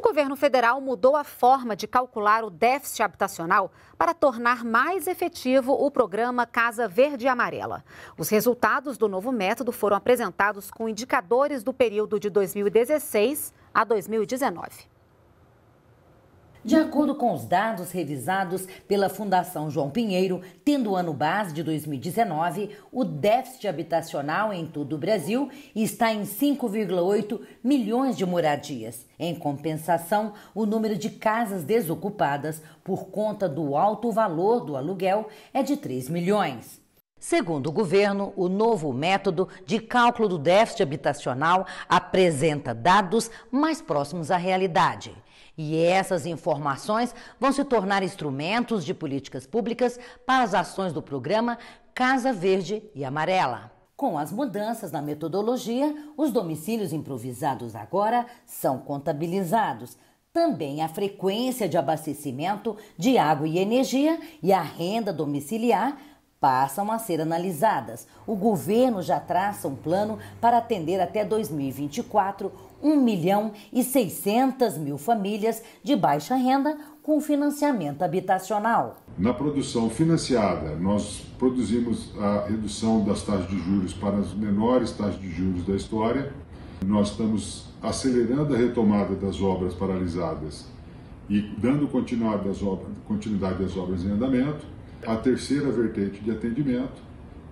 O governo federal mudou a forma de calcular o déficit habitacional para tornar mais efetivo o programa Casa Verde e Amarela. Os resultados do novo método foram apresentados com indicadores do período de 2016 a 2019. De acordo com os dados revisados pela Fundação João Pinheiro, tendo o ano base de 2019, o déficit habitacional em todo o Brasil está em 5,8 milhões de moradias. Em compensação, o número de casas desocupadas por conta do alto valor do aluguel é de 3 milhões. Segundo o governo, o novo método de cálculo do déficit habitacional apresenta dados mais próximos à realidade. E essas informações vão se tornar instrumentos de políticas públicas para as ações do programa Casa Verde e Amarela. Com as mudanças na metodologia, os domicílios improvisados agora são contabilizados. Também a frequência de abastecimento de água e energia e a renda domiciliar passam a ser analisadas. O governo já traça um plano para atender até 2024 1 milhão e 600 mil famílias de baixa renda com financiamento habitacional. Na produção financiada, nós produzimos a redução das taxas de juros para as menores taxas de juros da história. Nós estamos acelerando a retomada das obras paralisadas e dando continuidade às obras, continuidade às obras em andamento a terceira vertente de atendimento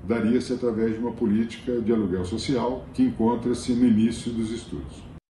daria-se através de uma política de aluguel social que encontra-se no início dos estudos.